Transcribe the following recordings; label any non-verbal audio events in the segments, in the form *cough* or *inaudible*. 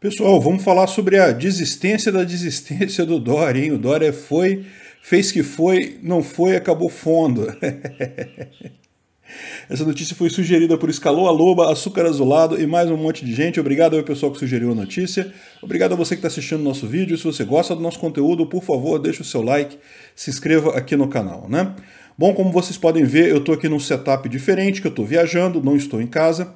Pessoal, vamos falar sobre a desistência da desistência do Dória, hein? O Dória foi, fez que foi, não foi, acabou fundo. *laughs* Essa notícia foi sugerida por Escalou a Loba, Açúcar Azulado e mais um monte de gente. Obrigado ao pessoal que sugeriu a notícia. Obrigado a você que está assistindo o nosso vídeo. Se você gosta do nosso conteúdo, por favor, deixe o seu like, se inscreva aqui no canal, né? Bom, como vocês podem ver, eu estou aqui num setup diferente, que eu estou viajando, não estou em casa.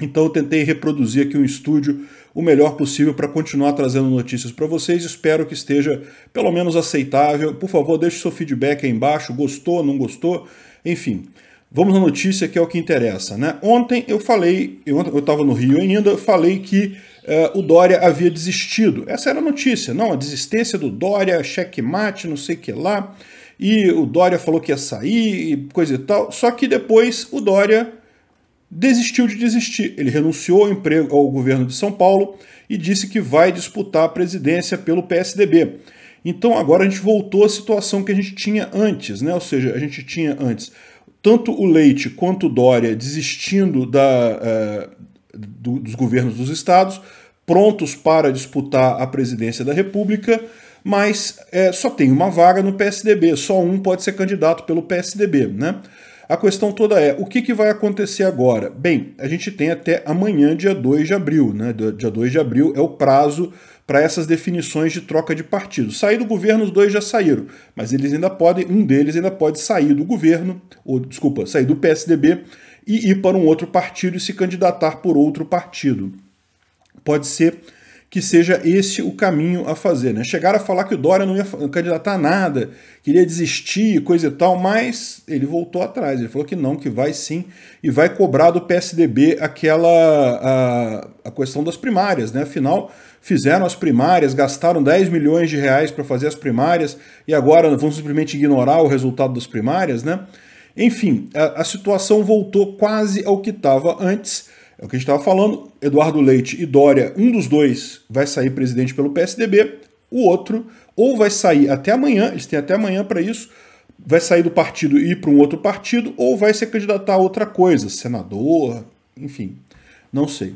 Então eu tentei reproduzir aqui um estúdio o melhor possível para continuar trazendo notícias para vocês. Espero que esteja pelo menos aceitável. Por favor, deixe seu feedback aí embaixo, gostou, não gostou, enfim. Vamos à notícia que é o que interessa. Né? Ontem eu falei, eu estava no Rio ainda, falei que uh, o Dória havia desistido. Essa era a notícia, não, a desistência do Dória, checkmate, não sei o que lá. E o Dória falou que ia sair, coisa e tal. Só que depois o Dória desistiu de desistir. Ele renunciou ao emprego ao governo de São Paulo e disse que vai disputar a presidência pelo PSDB. Então agora a gente voltou à situação que a gente tinha antes, né? Ou seja, a gente tinha antes tanto o Leite quanto o Dória desistindo da, uh, do, dos governos dos estados, prontos para disputar a presidência da República, mas é, só tem uma vaga no PSDB, só um pode ser candidato pelo PSDB, né? A questão toda é, o que, que vai acontecer agora? Bem, a gente tem até amanhã, dia 2 de abril, né? Dia 2 de abril é o prazo para essas definições de troca de partido. Sair do governo, os dois já saíram, mas eles ainda podem, um deles ainda pode sair do governo, ou desculpa, sair do PSDB e ir para um outro partido e se candidatar por outro partido. Pode ser que seja esse o caminho a fazer. Né? Chegaram a falar que o Dória não ia candidatar a nada, queria desistir, coisa e tal, mas ele voltou atrás. Ele falou que não, que vai sim, e vai cobrar do PSDB aquela a, a questão das primárias, né? Afinal, fizeram as primárias, gastaram 10 milhões de reais para fazer as primárias e agora vão simplesmente ignorar o resultado das primárias, né? Enfim, a, a situação voltou quase ao que estava antes. É o que a gente estava falando. Eduardo Leite e Dória, um dos dois vai sair presidente pelo PSDB, o outro ou vai sair até amanhã, eles têm até amanhã para isso, vai sair do partido e ir para um outro partido, ou vai se candidatar a outra coisa, senador, enfim, não sei.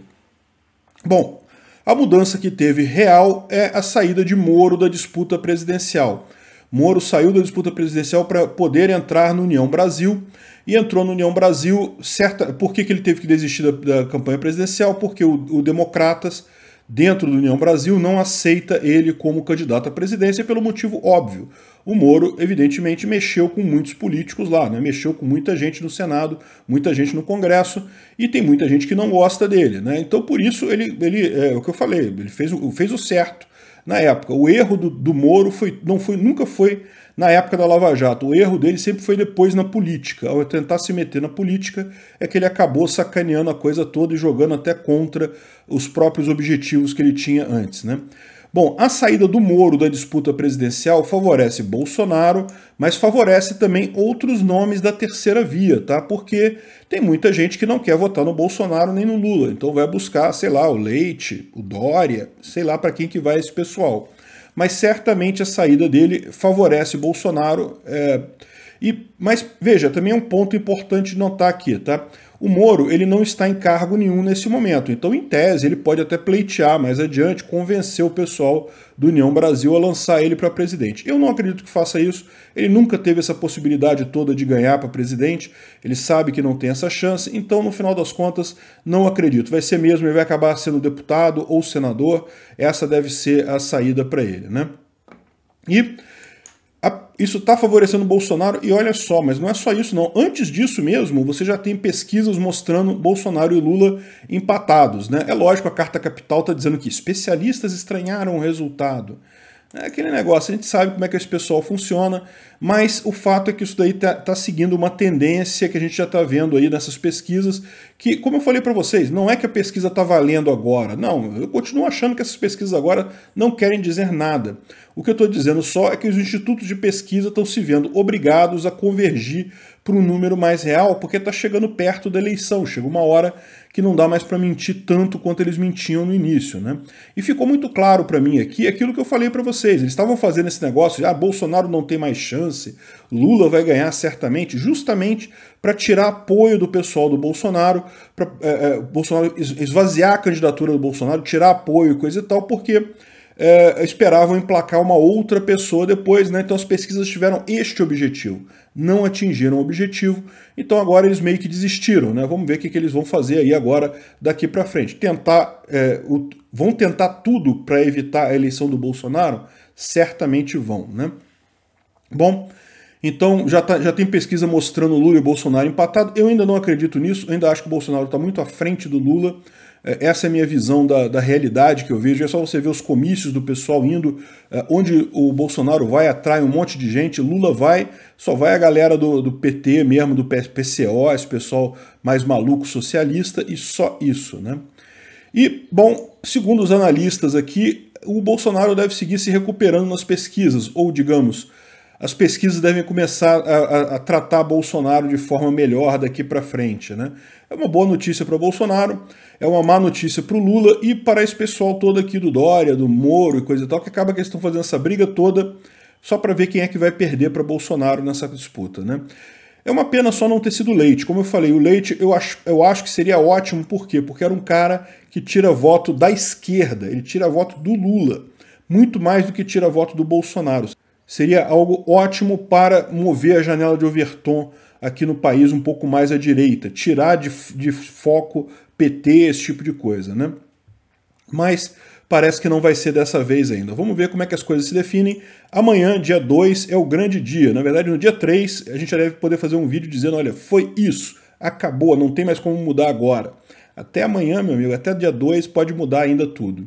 Bom, a mudança que teve real é a saída de Moro da disputa presidencial. Moro saiu da disputa presidencial para poder entrar no União Brasil e entrou no União Brasil. Certa, por que, que ele teve que desistir da, da campanha presidencial? Porque o, o, Democratas, dentro do União Brasil, não aceita ele como candidato à presidência pelo motivo óbvio. O Moro, evidentemente, mexeu com muitos políticos lá, né? mexeu com muita gente no Senado, muita gente no Congresso, e tem muita gente que não gosta dele. Né? Então, por isso, ele, ele é o que eu falei, ele fez, fez o certo na época. O erro do, do Moro foi, não foi, nunca foi na época da Lava Jato. O erro dele sempre foi depois na política. Ao tentar se meter na política, é que ele acabou sacaneando a coisa toda e jogando até contra os próprios objetivos que ele tinha antes. Né? Bom, a saída do Moro da disputa presidencial favorece Bolsonaro, mas favorece também outros nomes da terceira via, tá? Porque tem muita gente que não quer votar no Bolsonaro nem no Lula, então vai buscar, sei lá, o Leite, o Dória, sei lá para quem que vai esse pessoal. Mas certamente a saída dele favorece Bolsonaro. É e, mas veja, também é um ponto importante notar aqui, tá? O Moro ele não está em cargo nenhum nesse momento, então em tese ele pode até pleitear mais adiante, convencer o pessoal do União Brasil a lançar ele para presidente. Eu não acredito que faça isso. Ele nunca teve essa possibilidade toda de ganhar para presidente. Ele sabe que não tem essa chance. Então no final das contas não acredito. Vai ser mesmo ele vai acabar sendo deputado ou senador. Essa deve ser a saída para ele, né? E isso está favorecendo o Bolsonaro e olha só, mas não é só isso não. Antes disso mesmo, você já tem pesquisas mostrando Bolsonaro e Lula empatados, né? É lógico, a Carta Capital está dizendo que especialistas estranharam o resultado. É aquele negócio, a gente sabe como é que esse pessoal funciona, mas o fato é que isso daí está tá seguindo uma tendência que a gente já está vendo aí nessas pesquisas, que, como eu falei para vocês, não é que a pesquisa está valendo agora. Não, eu continuo achando que essas pesquisas agora não querem dizer nada. O que eu estou dizendo só é que os institutos de pesquisa estão se vendo obrigados a convergir para um número mais real, porque está chegando perto da eleição, chega uma hora que não dá mais para mentir tanto quanto eles mentiam no início, né? E ficou muito claro para mim aqui aquilo que eu falei para vocês. Eles estavam fazendo esse negócio de ah, Bolsonaro não tem mais chance, Lula vai ganhar certamente, justamente para tirar apoio do pessoal do Bolsonaro, para é, eh, é, eh, Bolsonaro esvaziar a candidatura do Bolsonaro, tirar apoio e coisa e tal, porque é, esperavam emplacar uma outra pessoa depois, né? Então as pesquisas tiveram este objetivo, não atingiram o objetivo, então agora eles meio que desistiram, né? Vamos ver o que, que eles vão fazer aí agora daqui para frente. Tentar, é, o, vão tentar tudo para evitar a eleição do Bolsonaro? Certamente vão, né? Bom, então já, tá, já tem pesquisa mostrando Lula e Bolsonaro empatado. Eu ainda não acredito nisso, ainda acho que o Bolsonaro está muito à frente do Lula. É, essa é a minha visão da, da realidade que eu vejo. É só você ver os comícios do pessoal indo, é, onde o Bolsonaro vai, atrai um monte de gente, Lula vai, só vai a galera do, do PT mesmo, do PCO, esse pessoal mais maluco socialista, e só isso, né? E, bom, segundo os analistas aqui, o Bolsonaro deve seguir se recuperando nas pesquisas, ou digamos, as pesquisas devem começar a, a, a tratar Bolsonaro de forma melhor daqui para frente. Né? É uma boa notícia para Bolsonaro, é uma má notícia para o Lula e para esse pessoal todo aqui do Dória, do Moro e coisa e tal, que acaba que eles estão fazendo essa briga toda só para ver quem é que vai perder para Bolsonaro nessa disputa. Né? É uma pena só não ter sido Leite. Como eu falei, o Leite eu acho, eu acho que seria ótimo, por quê? Porque era um cara que tira voto da esquerda, ele tira voto do Lula, muito mais do que tira voto do Bolsonaro. Seria algo ótimo para mover a janela de Overton aqui no país um pouco mais à direita, tirar de, de foco PT, esse tipo de coisa, né? Mas parece que não vai ser dessa vez ainda. Vamos ver como é que as coisas se definem. Amanhã, dia 2, é o grande dia. Na verdade, no dia 3, a gente já deve poder fazer um vídeo dizendo, olha, foi isso, acabou, não tem mais como mudar agora. Até amanhã, meu amigo, até dia 2 pode mudar ainda tudo.